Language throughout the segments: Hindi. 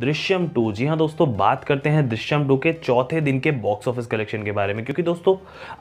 दृश्यम टू जी हाँ दोस्तों बात करते हैं दृश्यम टू के चौथे दिन के बॉक्स ऑफिस कलेक्शन के बारे में क्योंकि दोस्तों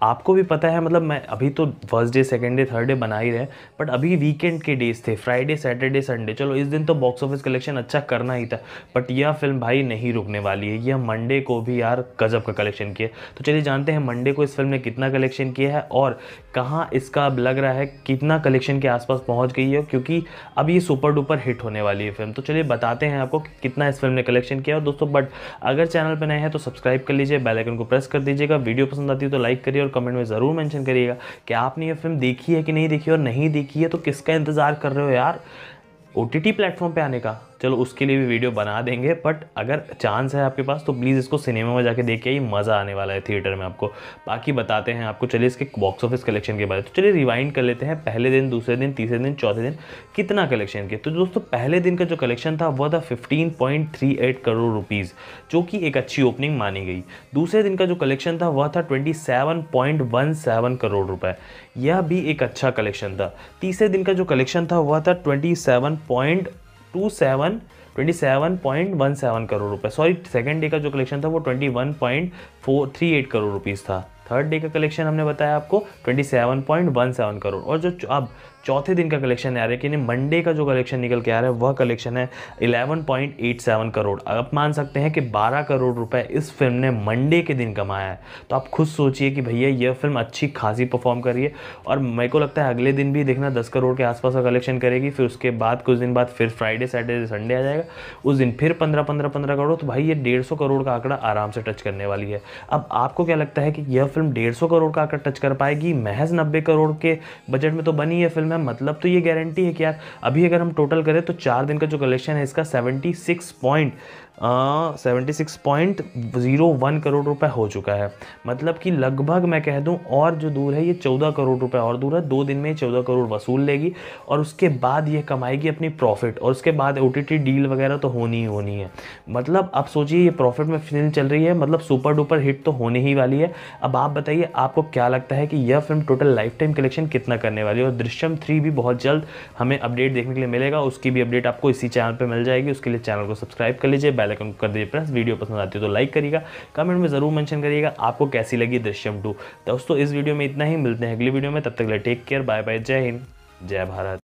आपको भी पता है मतलब मैं अभी तो first day second day third day बना ही रहे बट अभी वीकेंड के डेज थे फ्राइडे सैटरडे संडे चलो इस दिन तो बॉक्स ऑफिस कलेक्शन अच्छा करना ही था बट यह फिल्म भाई नहीं रुकने वाली है यह मंडे को भी यार गजब का कलेक्शन किया तो चलिए जानते हैं मंडे को इस फिल्म ने कितना कलेक्शन किया है और कहाँ इसका अब लग रहा है कितना कलेक्शन के आसपास पहुँच गई है क्योंकि अब ये सुपर डुपर हिट होने वाली है फिल्म तो चलिए बताते हैं आपको कितना इस फिल्म फिल्म ने कलेक्शन किया और दोस्तों बट अगर चैनल पर नए हैं तो सब्सक्राइब कर लीजिए बेलाइकन को प्रेस कर दीजिएगा वीडियो पसंद आती है तो लाइक करिए और कमेंट में ज़रूर मैंशन करिएगा कि आपने ये फिल्म देखी है कि नहीं देखी और नहीं देखी है तो किसका इंतज़ार कर रहे हो यार ओ टी प्लेटफॉर्म पर आने का चलो उसके लिए भी वीडियो बना देंगे बट अगर चांस है आपके पास तो प्लीज़ इसको सिनेमा में जाके देखिए ही मज़ा आने वाला है थिएटर में आपको बाकी बताते हैं आपको चलिए इसके बॉक्स ऑफिस कलेक्शन के बारे में तो चलिए रिवाइंड कर लेते हैं पहले दिन दूसरे दिन तीसरे दिन चौथे दिन कितना कलेक्शन किया तो दोस्तों पहले दिन का जो कलेक्शन था वह था फिफ्टीन करोड़ रुपीज़ जो कि एक अच्छी ओपनिंग मानी गई दूसरे दिन का जो कलेक्शन था वह था ट्वेंटी करोड़ रुपये यह भी एक अच्छा कलेक्शन था तीसरे दिन का जो कलेक्शन था वह था twenty two seven twenty seven point one seven crore रुपए सॉरी सेकेंड डे का जो कलेक्शन था वो twenty one point four three eight crore rupees था थर्ड डे का कलेक्शन हमने बताया आपको twenty seven point one seven crore और जो अब चौथे दिन का कलेक्शन आ रहा है कि मंडे का जो कलेक्शन निकल के आ रहा है वह कलेक्शन है 11.87 करोड़ आप मान सकते हैं कि 12 करोड़ रुपए इस फिल्म ने मंडे के दिन कमाया है तो आप खुद सोचिए कि भैया यह फिल्म अच्छी खासी परफॉर्म रही है और मेरे को लगता है अगले दिन भी देखना दस करोड़ के आसपास का कलेक्शन करेगी फिर उसके बाद कुछ दिन बाद फिर फ्राइडे सैटरडे संडे आ जाएगा उस दिन फिर पंद्रह पंद्रह पंद्रह करोड़ तो भाई ये डेढ़ करोड़ का आंकड़ा आराम से टच करने वाली है अब आपको क्या लगता है कि यह फिल्म डेढ़ करोड़ का आंकड़ा टच कर पाएगी महज नब्बे करोड़ के बजट में तो बनी है फिल्म मैम मतलब तो ये गारंटी है कि यार अभी अगर हम टोटल करें तो चार दिन का जो कलेक्शन है इसका seventy six point seventy six point zero one crore रुपए हो चुका है मतलब कि लगभग मैं कह दूं और जो दूर है ये चौदह करोड़ रुपए और दूर है दो दिन में चौदह करोड़ वसूल लेगी और उसके बाद ये कमाएगी अपनी प्रॉफिट और उसके बाद ओ डील वगैरह तो होनी ही होनी है मतलब आप सोचिए ये प्रॉफिट में फिल्म चल रही है मतलब सुपर डुपर हिट तो होने ही वाली है अब आप बताइए आपको क्या लगता है कि यह film total life time collection कितना करने वाली है और दृश्यम थ्री भी बहुत जल्द हमें अपडेट देखने के लिए मिलेगा उसकी भी अपडेट आपको इसी चैनल पर मिल जाएगी उसके लिए चैनल को सब्सक्राइब कर लीजिए बैल बेल आइकन कर दीजिए प्रेस वीडियो पसंद आती है तो लाइक करिएगा कमेंट में ज़रूर मेंशन करिएगा आपको कैसी लगी दृश्यम टू दोस्तों इस वीडियो में इतना ही मिलते हैं अगली वीडियो में तब तक ले टेक केयर बाय बाय जय हिंद जय भारत